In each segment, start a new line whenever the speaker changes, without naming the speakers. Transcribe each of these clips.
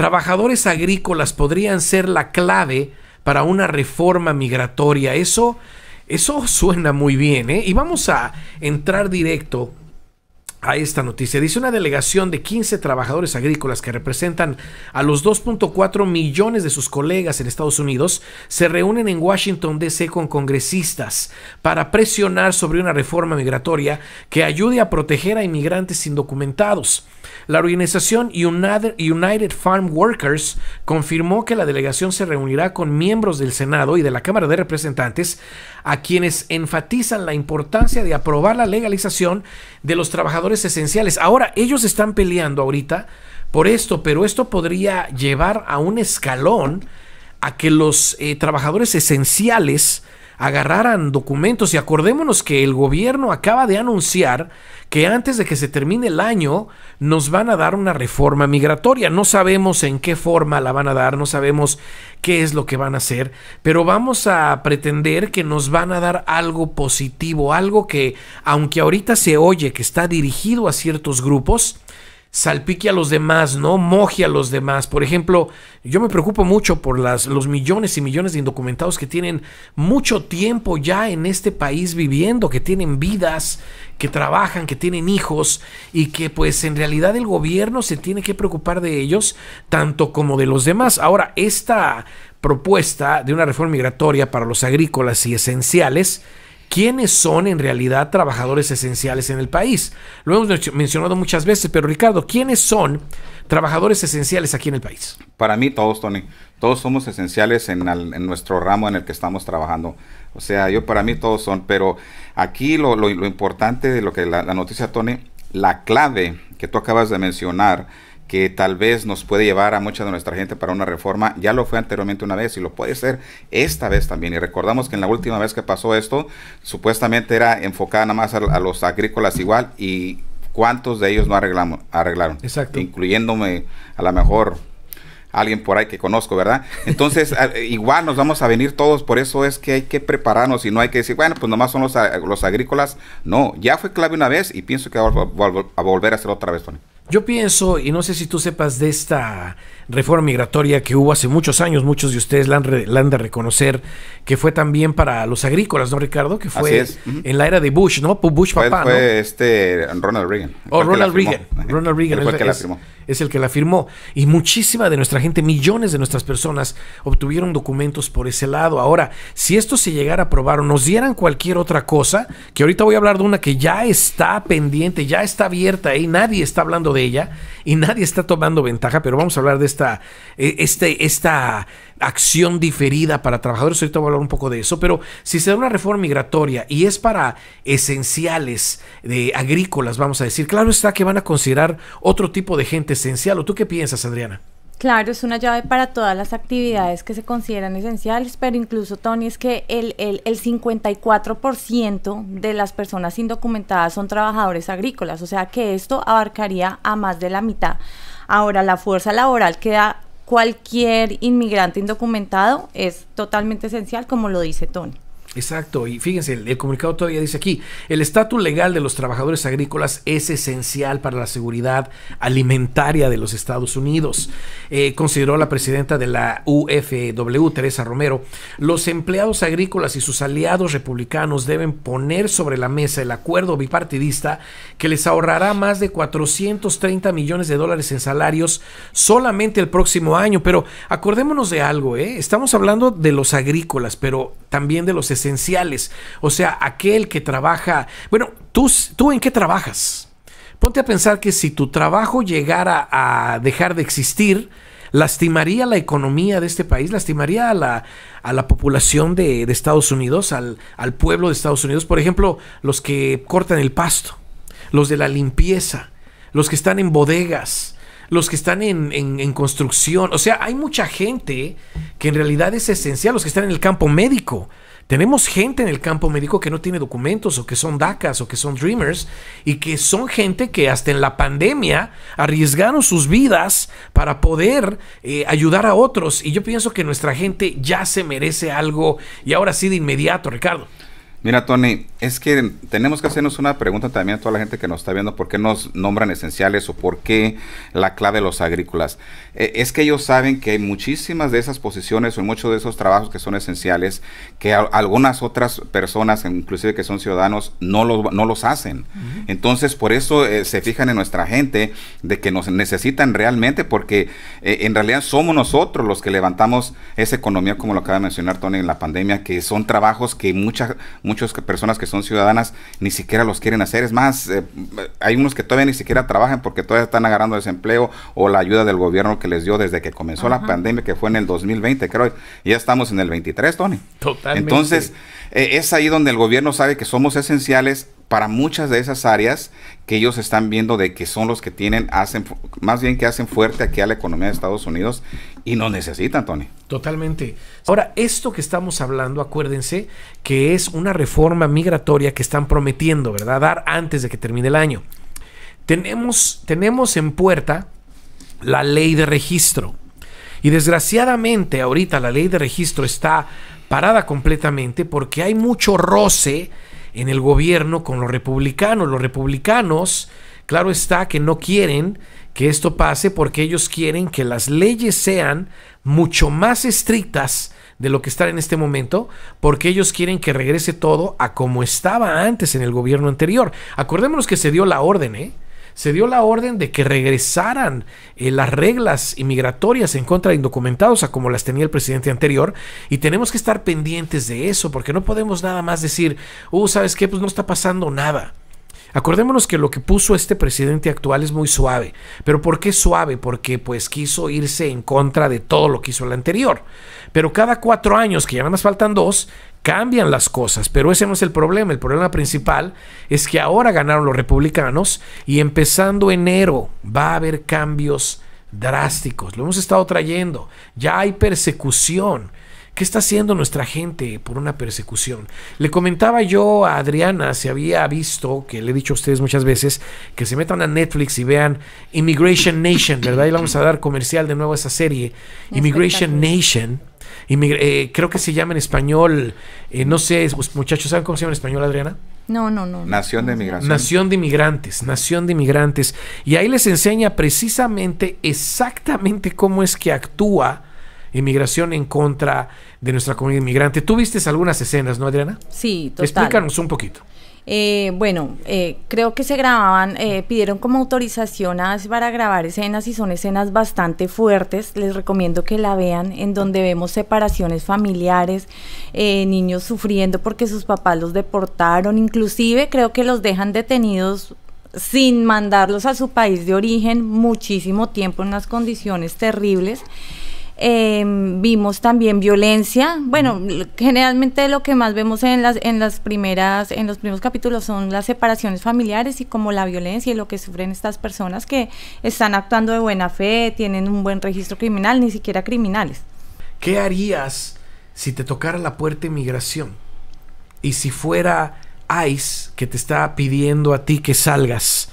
Trabajadores agrícolas podrían ser la clave para una reforma migratoria. Eso, eso suena muy bien. ¿eh? Y vamos a entrar directo a esta noticia. Dice una delegación de 15 trabajadores agrícolas que representan a los 2.4 millones de sus colegas en Estados Unidos se reúnen en Washington DC con congresistas para presionar sobre una reforma migratoria que ayude a proteger a inmigrantes indocumentados. La organización United Farm Workers confirmó que la delegación se reunirá con miembros del Senado y de la Cámara de Representantes a quienes enfatizan la importancia de aprobar la legalización de los trabajadores esenciales. Ahora, ellos están peleando ahorita por esto, pero esto podría llevar a un escalón a que los eh, trabajadores esenciales agarraran documentos y acordémonos que el gobierno acaba de anunciar que antes de que se termine el año nos van a dar una reforma migratoria. No sabemos en qué forma la van a dar, no sabemos qué es lo que van a hacer, pero vamos a pretender que nos van a dar algo positivo, algo que aunque ahorita se oye que está dirigido a ciertos grupos, salpique a los demás, ¿no? Moje a los demás. Por ejemplo, yo me preocupo mucho por las, los millones y millones de indocumentados que tienen mucho tiempo ya en este país viviendo, que tienen vidas, que trabajan, que tienen hijos y que pues en realidad el gobierno se tiene que preocupar de ellos tanto como de los demás. Ahora, esta propuesta de una reforma migratoria para los agrícolas y esenciales, quiénes son en realidad trabajadores esenciales en el país. Lo hemos mencionado muchas veces, pero Ricardo, ¿quiénes son trabajadores esenciales aquí
en el país? Para mí todos, Tony. Todos somos esenciales en, nuestro ramo en el que estamos trabajando. O sea, yo para mí todos son, pero aquí lo, importante de lo que la noticia, Tony, la clave que tú acabas de mencionar, que tal vez nos puede llevar a mucha de nuestra gente para una reforma. Ya lo fue anteriormente una vez y lo puede ser esta vez también. Y recordamos que en la última vez que pasó esto, supuestamente era enfocada nada más a, los agrícolas igual y cuántos de ellos no arreglamos, arreglaron. Exacto. Incluyéndome a lo mejor alguien por ahí que conozco, ¿verdad? Entonces, igual nos vamos a venir todos, por eso es que hay que prepararnos y no hay que decir, bueno, pues nomás son los, los agrícolas. No, ya fue clave una vez y pienso que va a, volver a ser otra vez, Tony.
Yo pienso, y no sé si tú sepas de esta reforma migratoria que hubo hace muchos años, muchos de ustedes la han, de reconocer, que fue también para los agrícolas, ¿no, Ricardo? Que fue en la era de Bush, ¿no? Bush papá, fue
este Ronald Reagan. Oh, Ronald Reagan.
Ronald Reagan es el que la firmó. Y muchísima de nuestra gente, millones de nuestras personas, obtuvieron documentos por ese lado. Ahora, si esto se llegara a aprobar o nos dieran cualquier otra cosa, que ahorita voy a hablar de una que ya está pendiente, ya está abierta y ¿eh? nadie está hablando de ella y nadie está tomando ventaja, pero vamos a hablar de esta, eh, este, esta acción diferida para trabajadores, ahorita vamos a hablar un poco de eso, pero si se da una reforma migratoria y es para esenciales de agrícolas, vamos a decir, claro está que van a considerar otro tipo de gente esencial. ¿O tú qué piensas, Adriana?
Claro, es una llave para todas las actividades que se consideran esenciales, pero incluso, Tony, es que el, el, el 54% de las personas indocumentadas son trabajadores agrícolas, o sea que esto abarcaría a más de la mitad. Ahora, la fuerza laboral queda cualquier inmigrante indocumentado es totalmente esencial, como lo dice Tony.
Exacto, y fíjense, el, comunicado todavía dice aquí, el estatus legal de los trabajadores agrícolas es esencial para la seguridad alimentaria de los Estados Unidos. Eh, consideró la presidenta de la UFW, Teresa Romero, los empleados agrícolas y sus aliados republicanos deben poner sobre la mesa el acuerdo bipartidista que les ahorrará más de 430 millones de dólares en salarios solamente el próximo año. Pero acordémonos de algo, ¿eh? estamos hablando de los agrícolas, pero también de los esenciales. O sea, aquel que trabaja... Bueno, ¿tú, tú en qué trabajas? Ponte a pensar que si tu trabajo llegara a dejar de existir, lastimaría la economía de este país, lastimaría a la, a la población de, Estados Unidos, al, pueblo de Estados Unidos. Por ejemplo, los que cortan el pasto, los de la limpieza, los que están en bodegas, los que están en, construcción. O sea, hay mucha gente que en realidad es esencial, los que están en el campo médico. Tenemos gente en el campo médico que no tiene documentos o que son DACAs o que son Dreamers y que son gente que hasta en la pandemia arriesgaron sus vidas para poder eh, ayudar a otros. Y yo pienso que nuestra gente ya se merece algo y ahora sí de inmediato, Ricardo.
Mira, Tony, es que tenemos que hacernos una pregunta también a toda la gente que nos está viendo, ¿por qué nos nombran esenciales o por qué la clave de los agrícolas? Eh, es que ellos saben que hay muchísimas de esas posiciones o muchos de esos trabajos que son esenciales, que algunas otras personas, inclusive que son ciudadanos, no los, no los hacen. Entonces, por eso eh, se fijan en nuestra gente, de que nos necesitan realmente, porque eh, en realidad somos nosotros los que levantamos esa economía, como lo acaba de mencionar Tony, en la pandemia, que son trabajos que muchas muchas personas que son ciudadanas ni siquiera los quieren hacer. Es más, eh, hay unos que todavía ni siquiera trabajan porque todavía están agarrando desempleo o la ayuda del gobierno que les dio desde que comenzó la pandemia, que fue en el 2020, creo. Ya estamos en el 23, Tony. Totalmente. Entonces, eh, es ahí donde el gobierno sabe que somos esenciales, para muchas de esas áreas que ellos están viendo de que son los que tienen, hacen, más bien que hacen fuerte aquí a la economía de Estados Unidos y no necesitan, Tony.
Totalmente. Ahora, esto que estamos hablando, acuérdense que es una reforma migratoria que están prometiendo, ¿verdad? Dar antes de que termine el año. Tenemos, tenemos en puerta la ley de registro. Y desgraciadamente ahorita la ley de registro está parada completamente porque hay mucho roce en el gobierno con los republicanos. Los republicanos, claro está, que no quieren que esto pase porque ellos quieren que las leyes sean mucho más estrictas de lo que están en este momento, porque ellos quieren que regrese todo a como estaba antes en el gobierno anterior. Acordémonos que se dio la orden, ¿eh? se dio la orden de que regresaran eh, las reglas inmigratorias en contra de indocumentados a como las tenía el presidente anterior y tenemos que estar pendientes de eso porque no podemos nada más decir, uh, ¿sabes qué? Pues no está pasando nada. Acordémonos que lo que puso este presidente actual es muy suave. ¿Pero por qué suave? Porque pues quiso irse en contra de todo lo que hizo el anterior. Pero cada cuatro años, que ya nada más faltan dos, cambian las cosas, pero ese no es el problema. El problema principal es que ahora ganaron los republicanos y empezando enero va a haber cambios drásticos. Lo hemos estado trayendo. Ya hay persecución. ¿Qué está haciendo nuestra gente por una persecución? Le comentaba yo a Adriana, si había visto, que le he dicho a ustedes muchas veces, que se metan a Netflix y vean Immigration Nation, ¿verdad? Y vamos a dar comercial de nuevo a esa serie. Immigration Nation eh, creo que se llama en español, eh, no sé, pues, muchachos, ¿saben cómo se llama en español, Adriana?
No, no, no. Nación de Inmigrantes. Nación
de Inmigrantes, Nación de Inmigrantes. Y ahí les enseña precisamente, exactamente cómo es que actúa inmigración en contra de nuestra comunidad inmigrante. Tú algunas escenas, ¿no, Adriana?
Sí, total. Explícanos un poquito. Eh, bueno, eh, creo que se grababan, eh, pidieron como autorización a, para grabar escenas y son escenas bastante fuertes. Les recomiendo que la vean, en donde vemos separaciones familiares, niños sufriendo porque sus papás los deportaron, inclusive creo que los dejan detenidos sin mandarlos a su país de origen muchísimo tiempo en unas condiciones terribles. Em, vimos también violencia. Bueno, generalmente lo que más vemos en las, en las primeras, en los primeros capítulos son las separaciones familiares y como la violencia y lo que sufren estas personas que están actuando de buena fe, tienen un buen registro criminal, ni siquiera criminales.
¿Qué harías si te tocara la puerta de inmigración? Y si fuera ICE que te está pidiendo a ti que salgas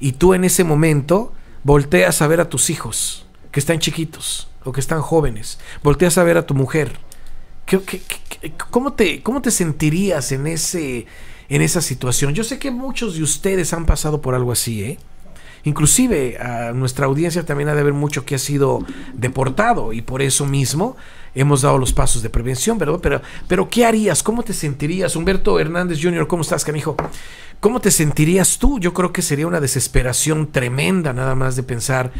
y tú en ese momento volteas a ver a tus hijos que están chiquitos o que están jóvenes, volteas a ver a tu mujer, cómo, te, ¿cómo te sentirías en, ese, en esa situación? Yo sé que muchos de ustedes han pasado por algo así, ¿eh? Inclusive a nuestra audiencia también ha de haber mucho que ha sido deportado y por eso mismo hemos dado los pasos de prevención, ¿verdad? Pero, pero ¿qué harías? ¿Cómo te sentirías? Humberto Hernández Jr., ¿cómo estás, canijo? ¿Cómo te sentirías tú? Yo creo que sería una desesperación tremenda nada más de pensar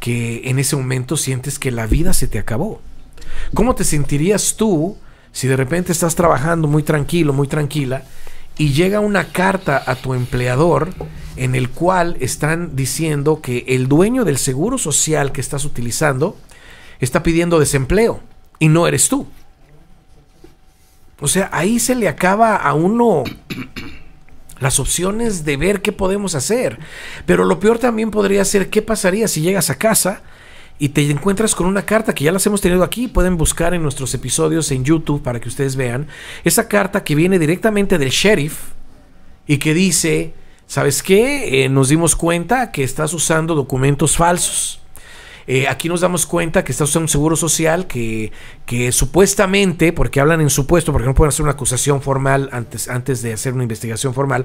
que en ese momento sientes que la vida se te acabó. ¿Cómo te sentirías tú si de repente estás trabajando muy tranquilo, muy tranquila, y llega una carta a tu empleador en el cual están diciendo que el dueño del seguro social que estás utilizando está pidiendo desempleo y no eres tú? O sea, ahí se le acaba a uno las opciones de ver qué podemos hacer. Pero lo peor también podría ser qué pasaría si llegas a casa y te encuentras con una carta que ya las hemos tenido aquí, pueden buscar en nuestros episodios en YouTube para que ustedes vean, esa carta que viene directamente del sheriff y que dice, ¿sabes qué? Eh, nos dimos cuenta que estás usando documentos falsos. Eh, aquí nos damos cuenta que está usando un seguro social que, que supuestamente, porque hablan en supuesto, porque no pueden hacer una acusación formal antes, antes de hacer una investigación formal,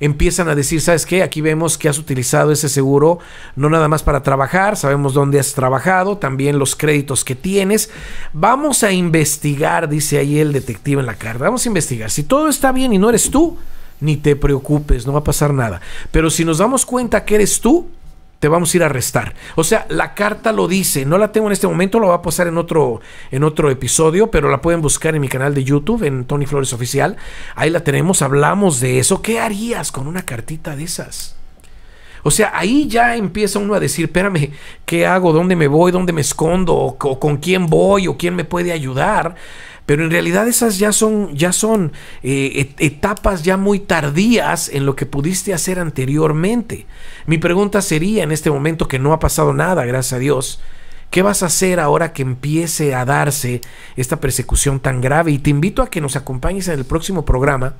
empiezan a decir, ¿sabes qué? Aquí vemos que has utilizado ese seguro no nada más para trabajar, sabemos dónde has trabajado, también los créditos que tienes. Vamos a investigar, dice ahí el detective en la carta, vamos a investigar. Si todo está bien y no eres tú, ni te preocupes, no va a pasar nada. Pero si nos damos cuenta que eres tú, te vamos a ir a arrestar. O sea, la carta lo dice, no la tengo en este momento, lo voy a pasar en otro, en otro episodio, pero la pueden buscar en mi canal de YouTube, en Tony Flores Oficial. Ahí la tenemos, hablamos de eso. ¿Qué harías con una cartita de esas? O sea, ahí ya empieza uno a decir, espérame, ¿qué hago? ¿Dónde me voy? ¿Dónde me escondo? ¿O, con quién voy? ¿O quién me puede ayudar? Pero en realidad esas ya son, ya son eh, etapas ya muy tardías en lo que pudiste hacer anteriormente. Mi pregunta sería en este momento que no ha pasado nada, gracias a Dios. ¿Qué vas a hacer ahora que empiece a darse esta persecución tan grave? Y te invito a que nos acompañes en el próximo programa,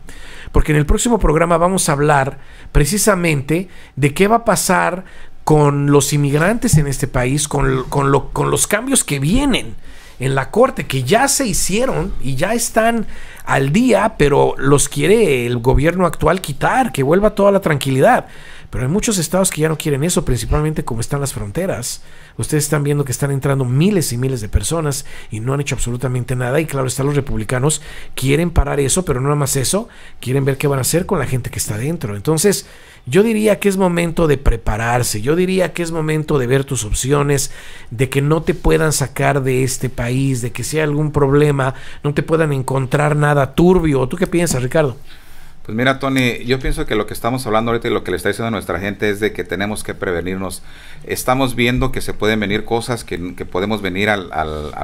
porque en el próximo programa vamos a hablar precisamente de qué va a pasar con los inmigrantes en este país, con, con, lo, con los cambios que vienen en la corte que ya se hicieron y ya están al día, pero los quiere el gobierno actual quitar, que vuelva toda la tranquilidad. Pero hay muchos estados que ya no quieren eso, principalmente como están las fronteras. Ustedes están viendo que están entrando miles y miles de personas y no han hecho absolutamente nada. Y claro, están los republicanos, quieren parar eso, pero no nada más eso, quieren ver qué van a hacer con la gente que está dentro. Entonces, yo diría que es momento de prepararse, yo diría que es momento de ver tus opciones, de que no te puedan sacar de este país, de que si hay algún problema, no te puedan encontrar nada turbio. ¿Tú qué piensas, Ricardo?
Pues mira, Tony, yo pienso que lo que estamos hablando ahorita y lo que le está diciendo a nuestra gente es de que tenemos que prevenirnos. Estamos viendo que se pueden venir cosas que, podemos venir al,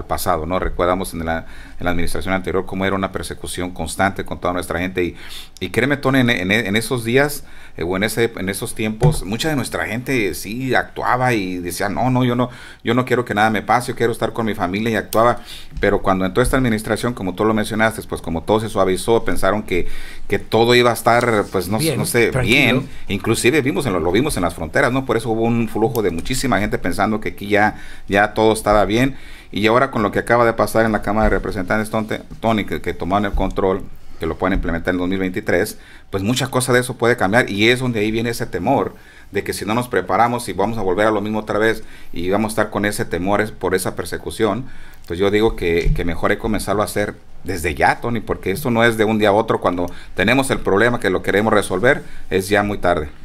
pasado, ¿no? Recuerdamos en la, en la administración anterior, como era una persecución constante con toda nuestra gente. Y, créeme, Tony, en, esos días eh, o en, en esos tiempos, mucha de nuestra gente sí actuaba y decía, no, no, yo no, yo no quiero que nada me pase, yo quiero estar con mi familia y actuaba. Pero cuando entró esta administración, como tú lo mencionaste, pues como todo se suavizó, pensaron que, que todo iba a estar, pues no, sé, bien. Inclusive vimos lo, lo vimos en las fronteras, ¿no? Por eso hubo un flujo de muchísima gente pensando que aquí ya, ya todo estaba bien. Y ahora con lo que acaba de pasar en la Cámara de Representantes, Tony, que, tomaron el control, que lo pueden implementar en 2023, pues muchas cosas de eso puede cambiar y es donde ahí viene ese temor de que si no nos preparamos y vamos a volver a lo mismo otra vez y vamos a estar con ese temor por esa persecución, pues yo digo que, mejor hay comenzarlo a hacer desde ya, Tony, porque esto no es de un día a otro cuando tenemos el problema que lo queremos resolver, es ya muy tarde.